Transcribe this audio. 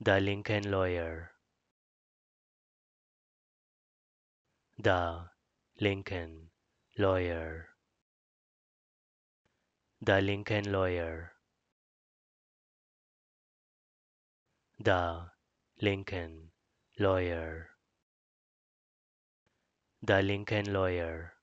The Lincoln Lawyer. The Lincoln Lawyer. The Lincoln Lawyer. The Lincoln Lawyer. The Lincoln Lawyer.